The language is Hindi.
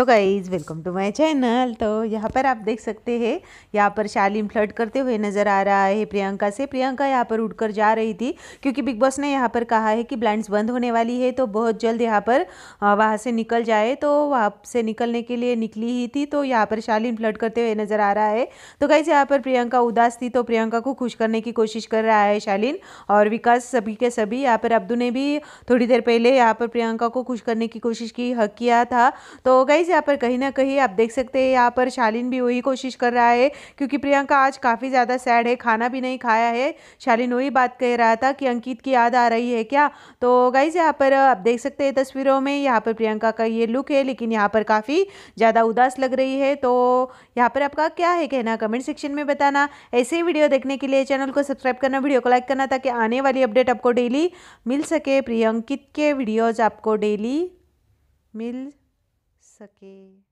तो guys welcome to my channel तो यहाँ पर आप देख सकते हैं यहाँ पर शालीन फ्लर्ट करते हुए नज़र आ रहा है प्रियंका से प्रियंका यहाँ पर उठकर जा रही थी क्योंकि बिग बॉस ने यहाँ पर कहा है कि ब्लाइंड्स बंद होने वाली है तो बहुत जल्द यहाँ पर वहाँ से निकल जाए तो वहाँ से निकलने के लिए निकली ही थी तो यहाँ पर शालीन फ्लर्ट करते हुए नज़र आ रहा है तो गाइज यहाँ पर प्रियंका उदास थी तो प्रियंका को खुश करने की कोशिश कर रहा है शालीन और विकास सभी के सभी यहाँ पर अब्दू ने भी थोड़ी देर पहले यहाँ पर प्रियंका को खुश करने की कोशिश की हक किया था तो गाइज यहाँ पर कहीं ना कहीं आप देख सकते हैं यहाँ पर शालीन भी वही कोशिश कर रहा है क्योंकि प्रियंका आज काफ़ी ज़्यादा सैड है खाना भी नहीं खाया है शालीन वही बात कह रहा था कि अंकित की याद आ रही है क्या तो गाइज यहाँ पर आप देख सकते हैं तस्वीरों में यहाँ पर प्रियंका का ये लुक है लेकिन यहाँ पर काफ़ी ज़्यादा उदास लग रही है तो यहाँ पर आपका क्या है कहना कमेंट सेक्शन में बताना ऐसे ही वीडियो देखने के लिए चैनल को सब्सक्राइब करना वीडियो को लाइक करना ताकि आने वाली अपडेट आपको डेली मिल सके प्रियंकित के वीडियोज़ आपको डेली मिल सके